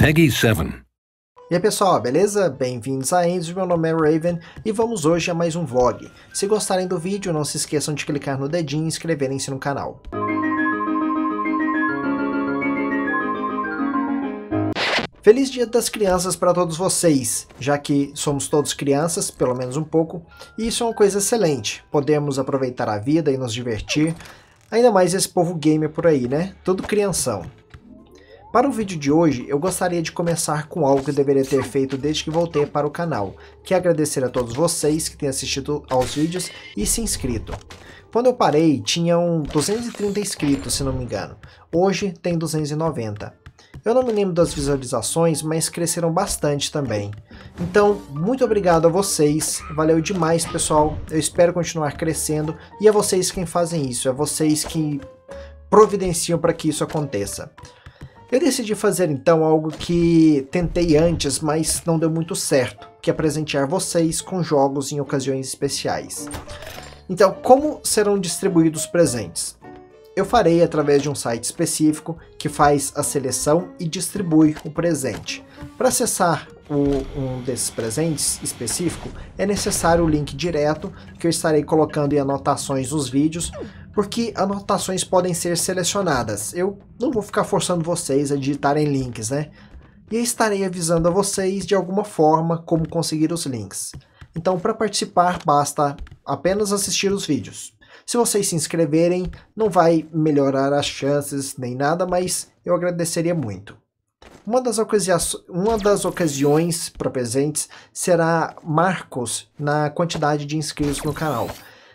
Peggy 7. E aí pessoal, beleza? Bem-vindos a Ends, meu nome é Raven e vamos hoje a mais um vlog. Se gostarem do vídeo, não se esqueçam de clicar no dedinho e inscreverem-se no canal. Feliz Dia das Crianças para todos vocês, já que somos todos crianças, pelo menos um pouco, e isso é uma coisa excelente. Podemos aproveitar a vida e nos divertir, ainda mais esse povo gamer por aí, né? Tudo crianção. Para o vídeo de hoje, eu gostaria de começar com algo que eu deveria ter feito desde que voltei para o canal, que é agradecer a todos vocês que têm assistido aos vídeos e se inscrito. Quando eu parei, tinham 230 inscritos, se não me engano. Hoje tem 290. Eu não me lembro das visualizações, mas cresceram bastante também. Então, muito obrigado a vocês, valeu demais pessoal, eu espero continuar crescendo, e é vocês quem fazem isso, é vocês que providenciam para que isso aconteça. Eu decidi fazer então algo que tentei antes, mas não deu muito certo, que é presentear vocês com jogos em ocasiões especiais. Então, como serão distribuídos os presentes? Eu farei através de um site específico que faz a seleção e distribui o presente. Para acessar o, um desses presentes específico, é necessário o link direto que eu estarei colocando em anotações dos vídeos porque anotações podem ser selecionadas. Eu não vou ficar forçando vocês a digitarem links, né? E estarei avisando a vocês de alguma forma como conseguir os links. Então, para participar, basta apenas assistir os vídeos. Se vocês se inscreverem, não vai melhorar as chances nem nada, mas eu agradeceria muito. Uma das, uma das ocasiões para presentes será marcos na quantidade de inscritos no canal.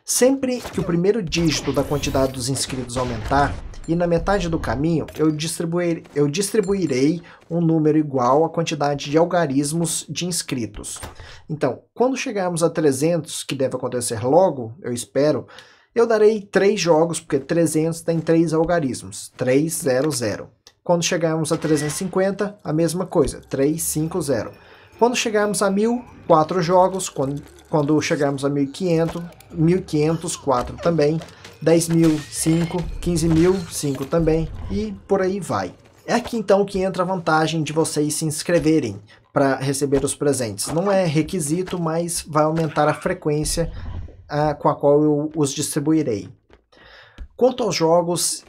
Sempre que o primeiro dígito da quantidade dos inscritos aumentar, e na metade do caminho eu, distribuir, eu distribuirei um número igual à quantidade de algarismos de inscritos. Então, quando chegarmos a 300, que deve acontecer logo, eu espero, eu darei 3 jogos, porque 300 tem 3 algarismos, 300. Quando chegarmos a 350, a mesma coisa, 350. Quando chegarmos a 1000, 4 jogos, quando, quando chegarmos a 1500, 1.504 também, 10.000, 5, 15.000, 5 também e por aí vai. É aqui então que entra a vantagem de vocês se inscreverem para receber os presentes. Não é requisito, mas vai aumentar a frequência ah, com a qual eu os distribuirei. Quanto aos jogos,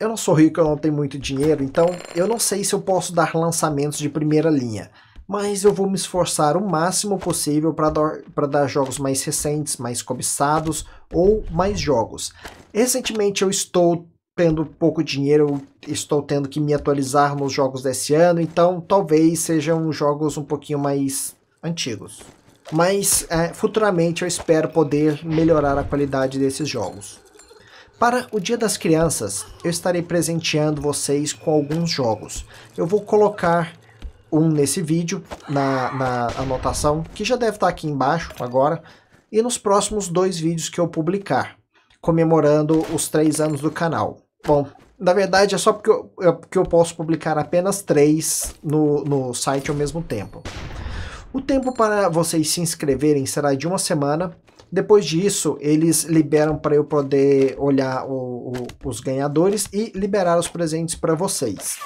eu não sou rico, eu não tenho muito dinheiro, então eu não sei se eu posso dar lançamentos de primeira linha mas eu vou me esforçar o máximo possível para dar, dar jogos mais recentes, mais cobiçados ou mais jogos. Recentemente eu estou tendo pouco dinheiro, estou tendo que me atualizar nos jogos desse ano, então talvez sejam jogos um pouquinho mais antigos. Mas é, futuramente eu espero poder melhorar a qualidade desses jogos. Para o Dia das Crianças, eu estarei presenteando vocês com alguns jogos. Eu vou colocar um nesse vídeo, na, na anotação, que já deve estar tá aqui embaixo agora, e nos próximos dois vídeos que eu publicar, comemorando os três anos do canal. Bom, na verdade é só porque eu, é porque eu posso publicar apenas três no, no site ao mesmo tempo. O tempo para vocês se inscreverem será de uma semana depois disso, eles liberam para eu poder olhar o, o, os ganhadores e liberar os presentes para vocês.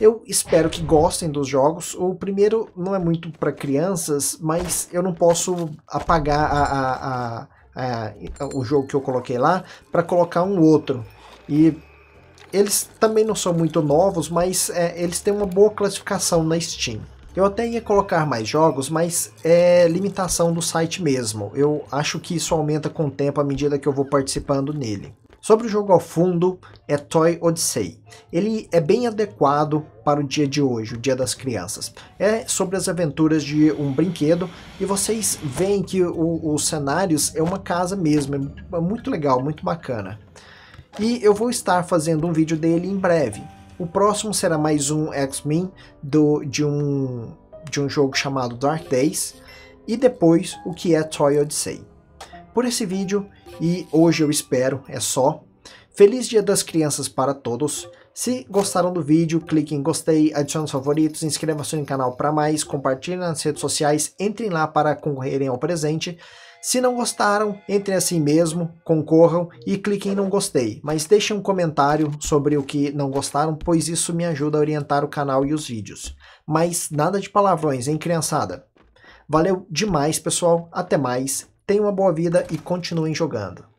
Eu espero que gostem dos jogos. O primeiro não é muito para crianças, mas eu não posso apagar a, a, a, o jogo que eu coloquei lá para colocar um outro. E eles também não são muito novos, mas é, eles têm uma boa classificação na Steam. Eu até ia colocar mais jogos, mas é limitação do site mesmo. Eu acho que isso aumenta com o tempo à medida que eu vou participando nele. Sobre o jogo ao fundo, é Toy Odyssey. Ele é bem adequado para o dia de hoje, o Dia das Crianças. É sobre as aventuras de um brinquedo e vocês veem que o, os cenários é uma casa mesmo, é muito legal, muito bacana. E eu vou estar fazendo um vídeo dele em breve. O próximo será mais um X-Men de um, de um jogo chamado Dark Days, e depois o que é Toy Odyssey. Por esse vídeo, e hoje eu espero, é só. Feliz Dia das Crianças para todos! Se gostaram do vídeo, clique em gostei, adicione os favoritos, inscreva-se no canal para mais, compartilhe nas redes sociais, entrem lá para concorrerem ao presente. Se não gostaram, entrem assim mesmo, concorram e cliquem em não gostei, mas deixem um comentário sobre o que não gostaram, pois isso me ajuda a orientar o canal e os vídeos. Mas nada de palavrões, hein, criançada? Valeu demais, pessoal. Até mais. Tenham uma boa vida e continuem jogando.